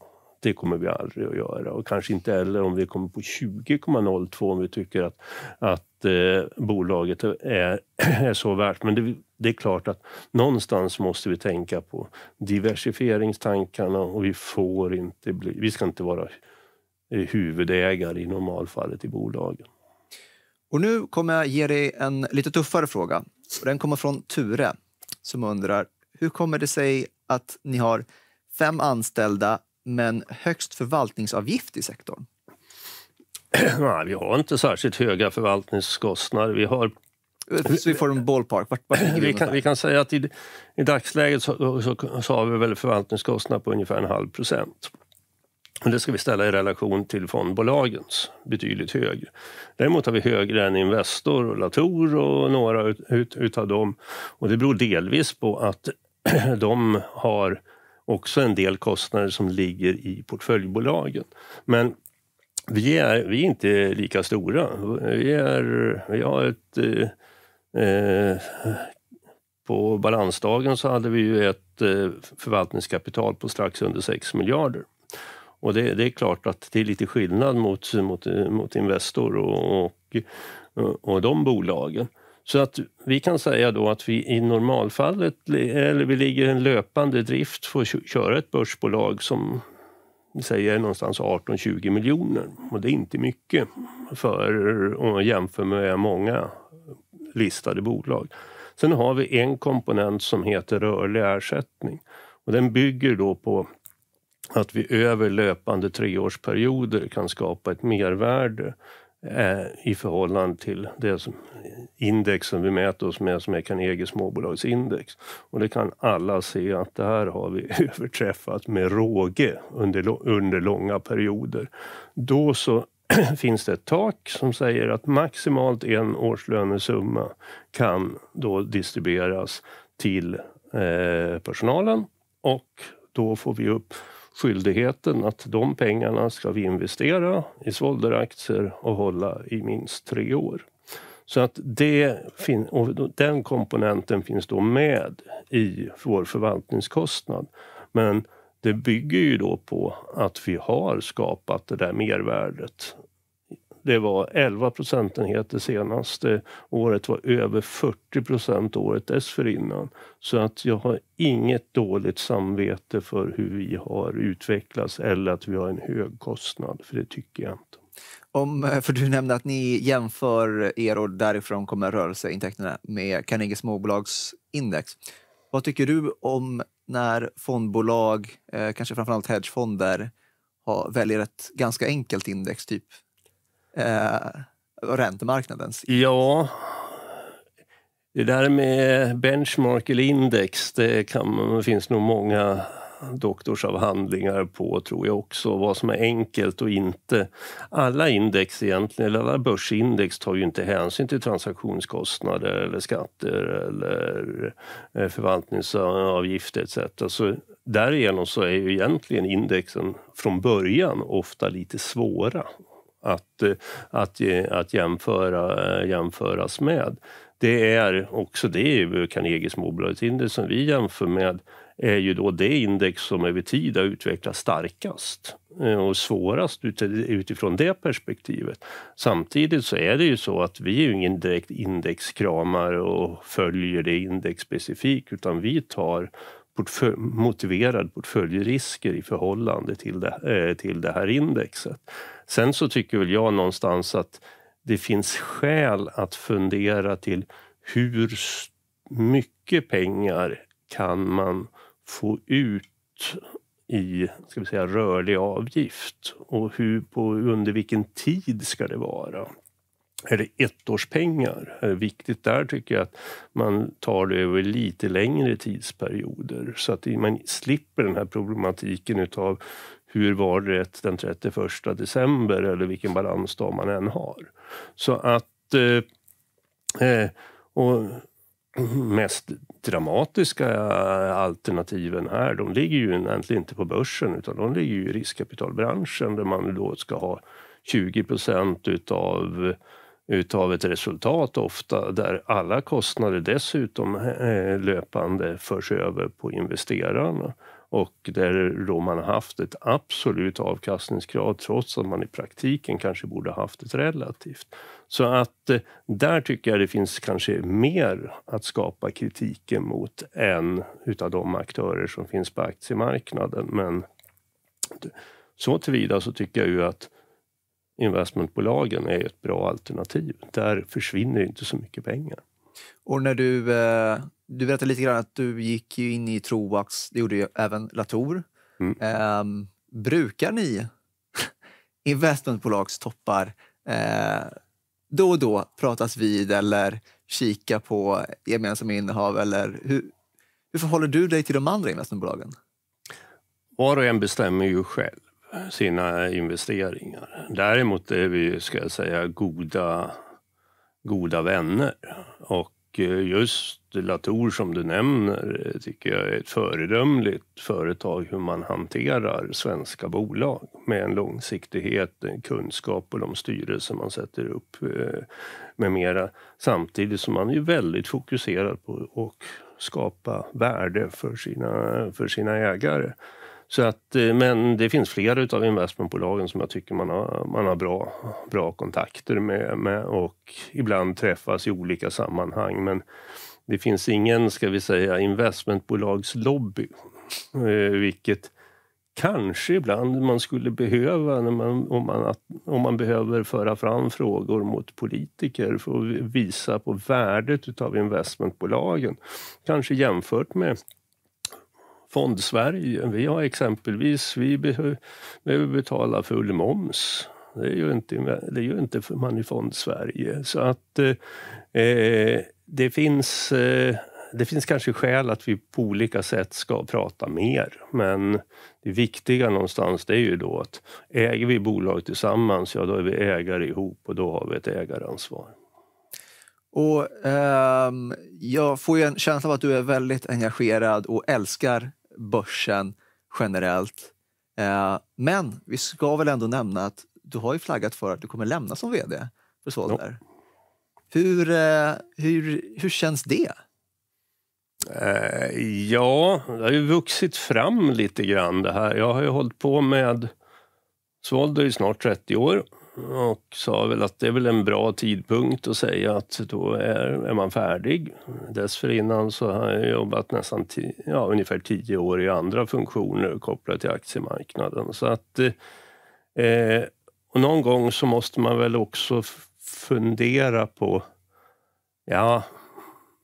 det kommer vi aldrig att göra och kanske inte heller om vi kommer på 20,02 om vi tycker att, att eh, bolaget är, *clears throat* är så värt. Men det, det är klart att någonstans måste vi tänka på diversifieringstankarna och vi får inte bli, vi ska inte vara eh, huvudägare i normalfallet i bolagen. Och nu kommer jag ge dig en lite tuffare fråga. Den kommer från Ture som undrar hur kommer det sig att ni har fem anställda men högst förvaltningsavgift i sektorn? *clears throat* Nej, vi har inte särskilt höga förvaltningskostnader. Vi har så vi får en ballpark. Vart, vart *clears throat* vi, kan, vi, kan, säga att i, i dagsläget så, så, så, har vi väl förvaltningskostnad på ungefär en halv procent. Det ska vi ställa i relation till fondbolagens, betydligt högre. Däremot har vi högre än Investor och Latour och några ut, ut, utav dem. Och det beror delvis på att *clears throat* de har också en del kostnader som ligger i portföljbolagen. Men vi är, vi är inte lika stora. Vi, är, vi har ett... Eh, på balansdagen så hade vi ju ett eh, förvaltningskapital på strax under 6 miljarder. Och det, det, är klart att det är lite skillnad mot, mot, mot Investor och, och, och de bolagen. Så att vi kan säga då att vi i normalfallet, eller vi ligger i en löpande drift för att köra ett börsbolag som säger någonstans 18-20 miljoner. Och det är inte mycket för, om man jämför med många listade bolag. Sen har vi en komponent som heter rörlig ersättning. Och den bygger då på att vi över löpande treårsperioder kan skapa ett mervärde Eh, i förhållande till det som indexen vi mäter oss med som är Carnegie småbolagsindex. Och det kan alla se att det här har vi *laughs* överträffat med råge under, under långa perioder. Då så *clears throat* finns det ett tak som säger att maximalt en årslönesumma kan då distribueras till eh, personalen och då får vi upp skyldigheten att de pengarna ska vi investera i Svolder-aktier och hålla i minst tre år. Så att det den komponenten finns då med i vår förvaltningskostnad. Men det bygger ju då på att vi har skapat det där mervärdet det var 11 procentenheter senaste året, var över 40 procent året dessförinnan. Så att jag har inget dåligt samvete för hur vi har utvecklats eller att vi har en hög kostnad, för det tycker jag inte. Om, eh, för du nämnde att ni jämför er och därifrån kommer rörelseintäkterna med Carnegie småbolagsindex. Vad tycker du om när fondbolag, eh, kanske framförallt hedgefonder, väljer ett ganska enkelt index, typ eh, räntemarknadens? Ja, det där med benchmark eller index, det, kan, det finns nog många doktorsavhandlingar på, tror jag också, vad som är enkelt och inte. Alla index egentligen, eller alla börsindex tar ju inte hänsyn till transaktionskostnader eller skatter eller eh, förvaltningsavgifter etc. Så därigenom så är ju egentligen indexen från början ofta lite svåra att, eh, att, att jämföra, eh, jämföras med. Det är också det Carnegies mobilitetsindex som vi jämför med är ju då det index som över tid har utvecklats starkast eh, och svårast utifrån det perspektivet. Samtidigt så är det ju så att vi är ju ingen direkt indexkramare och följer det index specifikt utan vi tar portfölj, motiverad portföljrisker i förhållande till det, till det här indexet. Sen så tycker väl jag någonstans att det finns skäl att fundera till hur mycket pengar kan man få ut i ska vi säga, rörlig avgift och hur, på, under vilken tid ska det vara? Är det ettårspengar? Är eh, det viktigt där tycker jag att man tar det över lite längre tidsperioder så att man slipper den här problematiken utav hur var det den 31 december eller vilken balansdag man än har. Så att... Eh, eh, och mest dramatiska alternativen här, de ligger ju egentligen inte på börsen utan de ligger ju i riskkapitalbranschen där man då ska ha 20 procent utav utav ett resultat ofta där alla kostnader dessutom eh, eh, löpande förs över på investerarna och där då man har haft ett absolut avkastningskrav trots att man i praktiken kanske borde haft ett relativt. Så att eh, där tycker jag det finns kanske mer att skapa kritiken mot än utav de aktörer som finns på aktiemarknaden. Men så tillvida så tycker jag ju att investmentbolagen är ett bra alternativ. Där försvinner inte så mycket pengar. Och när du eh du berättade lite grann att du gick in i Troax, det gjorde ju även Latour. Mm. Eh, brukar ni *laughs* investmentbolagstoppar eh, då och då pratas vid eller kika på gemensamma innehav? Eller hur, hur förhåller du dig till de andra investmentbolagen? Var och en bestämmer ju själv sina investeringar. Däremot är vi, ska jag säga, goda, goda vänner. Och eh, just Latour som du nämner eh, tycker jag är ett föredömligt företag hur man hanterar svenska bolag med en långsiktighet, en kunskap och de styrelser man sätter upp eh, med mera. Samtidigt som man är väldigt fokuserad på att skapa värde för sina, för sina ägare. Så att, eh, men det finns flera utav investmentbolagen som jag tycker man har, man har bra, bra kontakter med, med och ibland träffas i olika sammanhang. Men det finns ingen, ska vi säga, investmentbolagslobby, eh, vilket kanske ibland man skulle behöva när man, om, man, om man behöver föra fram frågor mot politiker för att visa på värdet av investmentbolagen. Kanske jämfört med Fondsverige. Vi har exempelvis, vi behöver, betala full moms. Det är ju inte, det är ju inte man i Fondsverige. Så att eh, eh det finns, eh, det finns kanske skäl att vi på olika sätt ska prata mer, men det viktiga någonstans det är ju då att äger vi bolag tillsammans, ja då är vi ägare ihop och då har vi ett ägaransvar. Och, eh, jag får ju en känsla av att du är väldigt engagerad och älskar börsen generellt. Eh, men vi ska väl ändå nämna att du har ju flaggat för att du kommer lämna som vd för Solder. No. Hur, eh, hur, hur känns det? Eh, ja, det har ju vuxit fram lite grann det här. Jag har ju hållit på med Svold i snart 30 år och sa väl att det är väl en bra tidpunkt att säga att då är, är man färdig. Dessförinnan så har jag jobbat nästan ja, ungefär 10 år i andra funktioner kopplat till aktiemarknaden. Så att, eh, och någon gång så måste man väl också fundera på... Ja,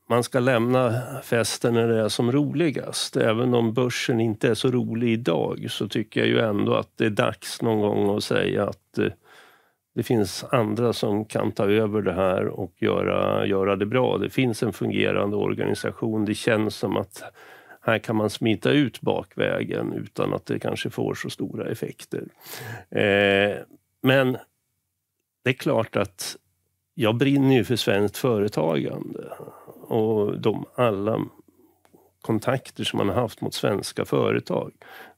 man ska lämna festen när det är som roligast. Även om börsen inte är så rolig idag så tycker jag ju ändå att det är dags någon gång att säga att eh, det finns andra som kan ta över det här och göra, göra det bra. Det finns en fungerande organisation. Det känns som att här kan man smita ut bakvägen utan att det kanske får så stora effekter. Eh, men det är klart att jag brinner ju för svenskt företagande och de alla kontakter som man har haft mot svenska företag.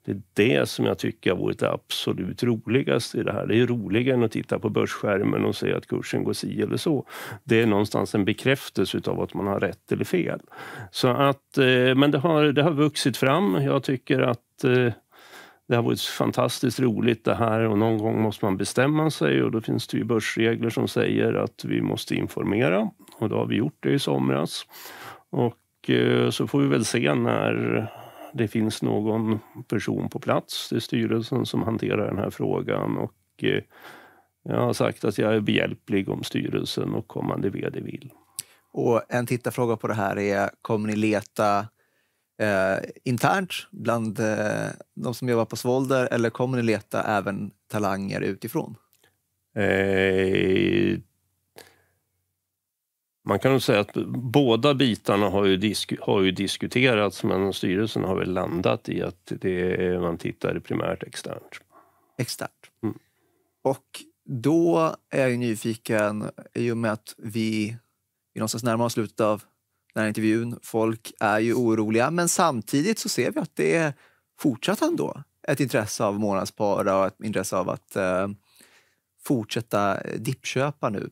Det är det som jag tycker har varit det absolut roligaste i det här. Det är roligare än att titta på börsskärmen och se att kursen går si eller så. Det är någonstans en bekräftelse av att man har rätt eller fel. Så att, eh, men det har, det har vuxit fram. Jag tycker att eh, det har varit fantastiskt roligt det här och någon gång måste man bestämma sig och då finns det ju börsregler som säger att vi måste informera och då har vi gjort det i somras. Och eh, så får vi väl se när det finns någon person på plats. Det styrelsen som hanterar den här frågan och eh, jag har sagt att jag är behjälplig om styrelsen och kommande vd vill. Och en tittarfråga på det här är, kommer ni leta eh, internt bland eh, de som jobbar på Svolder eller kommer ni leta även talanger utifrån? Eh, man kan nog säga att båda bitarna har ju, disk, har ju diskuterats men styrelsen har väl landat i att det, man tittar primärt externt. Externt. Mm. Och då är jag nyfiken i och med att vi är någonstans närmare slutet av den här intervjun. Folk är ju oroliga, men samtidigt så ser vi att det är fortsatt ändå ett intresse av månadsspara och ett intresse av att eh, fortsätta dippköpa nu.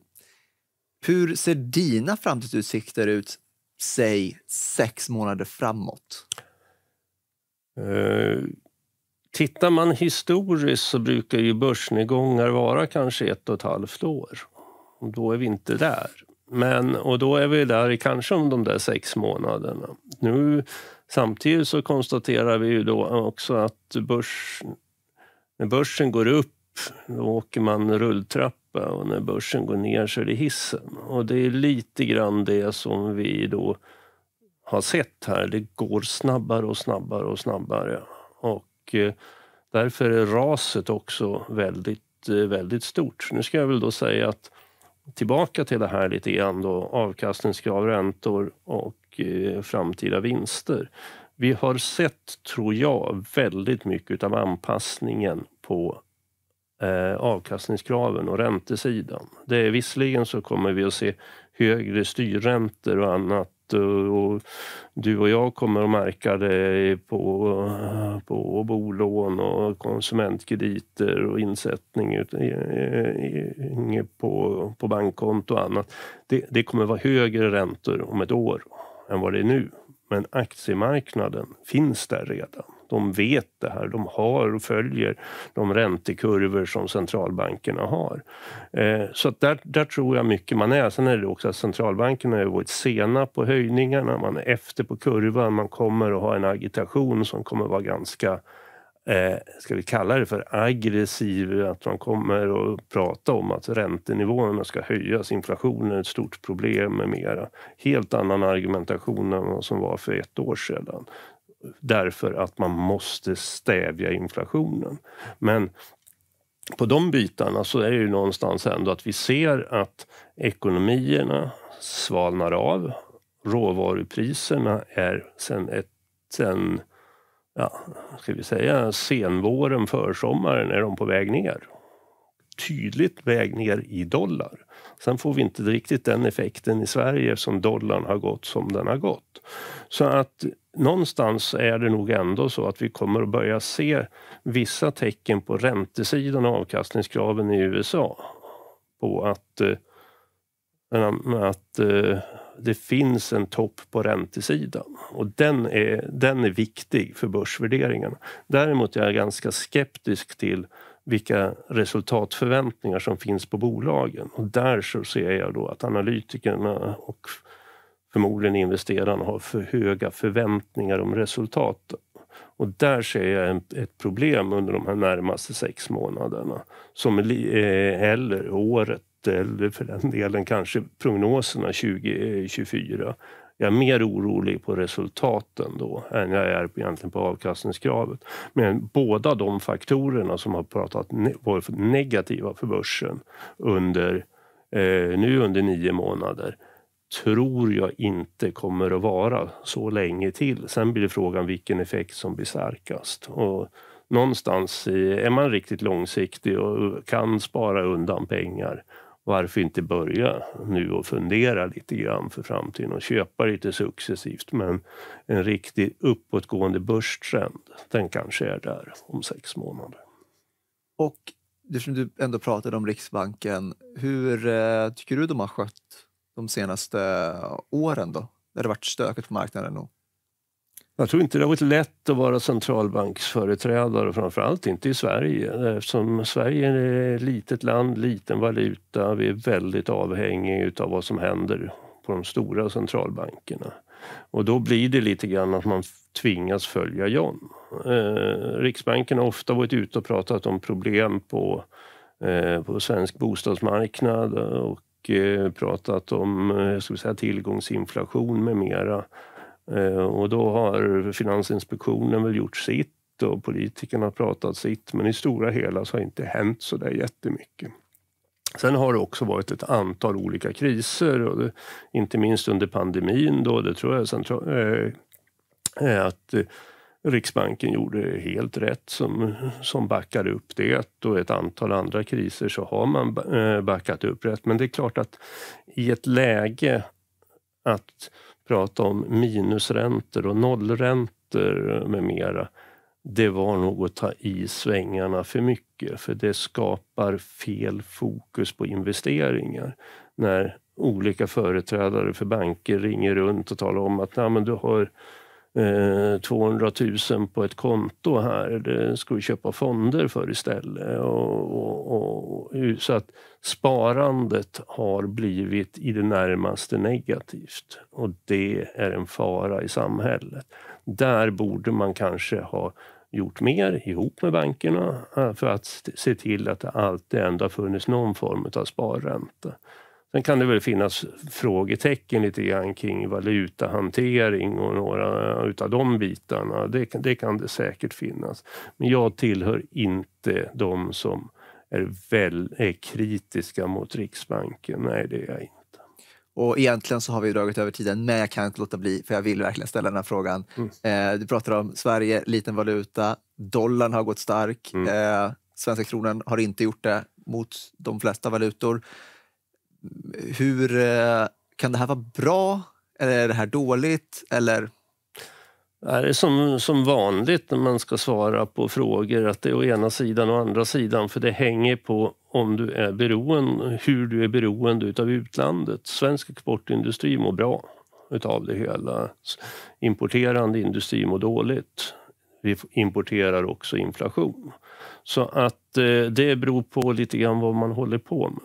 Hur ser dina framtidsutsikter ut, säg sex månader framåt? Eh, tittar man historiskt så brukar ju börsnedgångar vara kanske ett och ett halvt år. då är vi inte där. Men, och då är vi där kanske om de där sex månaderna. Nu, samtidigt så konstaterar vi ju då också att börs, när börsen går upp, då åker man rulltrappa och när börsen går ner så är det hissen. Och det är lite grann det som vi då har sett här. Det går snabbare och snabbare och snabbare. Och eh, därför är raset också väldigt, eh, väldigt stort. Nu ska jag väl då säga att tillbaka till det här lite grann då, avkastningskrav, räntor och eh, framtida vinster. Vi har sett, tror jag, väldigt mycket av anpassningen på eh, avkastningskraven och räntesidan. Det är, visserligen så kommer vi att se högre styrräntor och annat och du och jag kommer att märka det på, på bolån och konsumentkrediter och insättning på, på bankkonto och annat. Det, det kommer vara högre räntor om ett år än vad det är nu. Men aktiemarknaden finns där redan. De vet det här. De har och följer de räntekurvor som centralbankerna har. Eh, så där, där tror jag mycket man är. Sen är det också att centralbankerna har varit sena på höjningarna. Man är efter på kurvan. Man kommer att ha en agitation som kommer att vara ganska eh, ska vi kalla det för aggressiv, att man kommer att prata om att räntenivåerna ska höjas, inflationen är ett stort problem med mera. Helt annan argumentation än vad som var för ett år sedan därför att man måste stävja inflationen. Men på de bitarna så är det ju någonstans ändå att vi ser att ekonomierna svalnar av. Råvarupriserna är sen, ett, sen ja, ska vi säga senvåren, försommaren är de på väg ner. Tydligt väg ner i dollar. Sen får vi inte riktigt den effekten i Sverige eftersom dollarn har gått som den har gått. Så att någonstans är det nog ändå så att vi kommer att börja se vissa tecken på räntesidan och avkastningskraven i USA. På att, eh, att eh, eh, det finns en topp på räntesidan och den är, den är viktig för börsvärderingarna. Däremot är jag ganska skeptisk till vilka resultatförväntningar som finns på bolagen. Och där så ser jag då att analytikerna och förmodligen investerarna har för höga förväntningar om resultat. Och där ser jag ett problem under de här närmaste sex månaderna. Som, eh, eller året, eller för den delen kanske prognoserna 2024. Eh, jag är mer orolig på resultaten då än jag är egentligen på avkastningskravet. Men båda de faktorerna som har pratat, varit negativa för börsen under, eh, nu under nio månader tror jag inte kommer att vara så länge till. Sen blir frågan vilken effekt som blir starkast. Och någonstans är man riktigt långsiktig och kan spara undan pengar varför inte börja nu och fundera lite grann för framtiden och köpa lite successivt. Men en riktig uppåtgående börstrend, den kanske är där om sex månader. Och eftersom du ändå pratade om Riksbanken, hur eh, tycker du de har skött de senaste eh, åren då? Där det varit stökigt på marknaden? Och... Jag tror inte det har varit lätt att vara centralbanksföreträdare, framförallt inte i Sverige. Eftersom Sverige är ett litet land, liten valuta. Vi är väldigt avhängiga av vad som händer på de stora centralbankerna. Och då blir det lite grann att man tvingas följa John. Eh, Riksbanken har ofta varit ute och pratat om problem på, eh, på svensk bostadsmarknad och och eh, pratat om jag eh, skulle säga, tillgångsinflation med mera. Eh, och då har Finansinspektionen väl gjort sitt och politikerna har pratat sitt men i stora hela så har inte hänt så där jättemycket. Sen har det också varit ett antal olika kriser, och det, inte minst under pandemin. Då, det tror jag central, eh, att Riksbanken gjorde helt rätt som, som backade upp det och ett antal andra kriser så har man eh, backat upp rätt. Men det är klart att i ett läge att prata om minusräntor och nollräntor med mera. Det var nog att ta i svängarna för mycket för det skapar fel fokus på investeringar. När olika företrädare för banker ringer runt och talar om att Nej, men du har 200 eh, 000 på ett konto här, det ska vi köpa fonder för istället. Och, och, och, så att sparandet har blivit i det närmaste negativt och det är en fara i samhället. Där borde man kanske ha gjort mer ihop med bankerna eh, för att se till att det alltid ändå funnits någon form av sparränta. Sen kan det väl finnas frågetecken lite grann kring valutahantering och några av de bitarna. Det kan, det kan det säkert finnas. Men jag tillhör inte de som är, väl, är kritiska mot Riksbanken. Nej, det är jag inte. Och egentligen så har vi dragit över tiden, men jag kan inte låta bli, för jag vill verkligen ställa den här frågan. Mm. Eh, du pratar om Sverige, liten valuta, dollarn har gått stark, mm. eh, svenska kronan har inte gjort det mot de flesta valutor hur eh, kan det här vara bra? Eller är det här dåligt? Eller det är som, som vanligt när man ska svara på frågor att det är å ena sidan och å andra sidan för det hänger på om du är beroende, hur du är beroende utav utlandet. Svensk exportindustri mår bra utav det hela. Importerande industri mår dåligt. Vi importerar också inflation. Så att eh, det beror på lite grann vad man håller på med.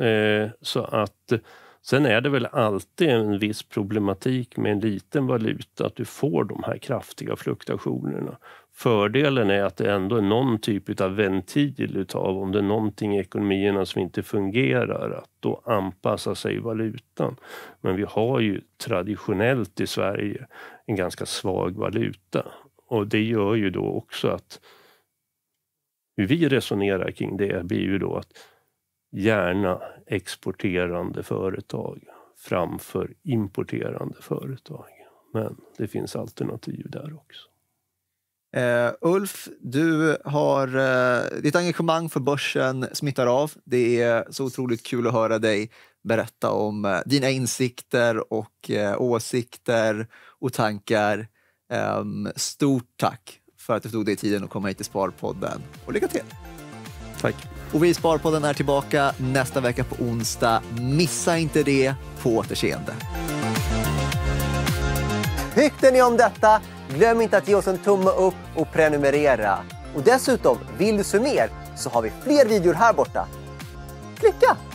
Eh, så att eh, Sen är det väl alltid en viss problematik med en liten valuta att du får de här kraftiga fluktuationerna. Fördelen är att det ändå är någon typ av ventil utav om det är någonting i ekonomierna som inte fungerar, att då anpassa sig valutan. Men vi har ju traditionellt i Sverige en ganska svag valuta och det gör ju då också att hur vi resonerar kring det blir ju då att gärna exporterande företag framför importerande företag. Men det finns alternativ där också. Uh, Ulf, du har, uh, ditt engagemang för börsen smittar av. Det är så otroligt kul att höra dig berätta om uh, dina insikter och åsikter och tankar. Um, stort tack för att du tog dig tiden att komma hit till Sparpodden och lycka till! Tack! Och vi i Sparpodden är tillbaka nästa vecka på onsdag. Missa inte det. På återseende. Tyckte ni om detta? Glöm inte att ge oss en tumme upp och prenumerera. Och dessutom, vill du se mer så har vi fler videor här borta. Klicka!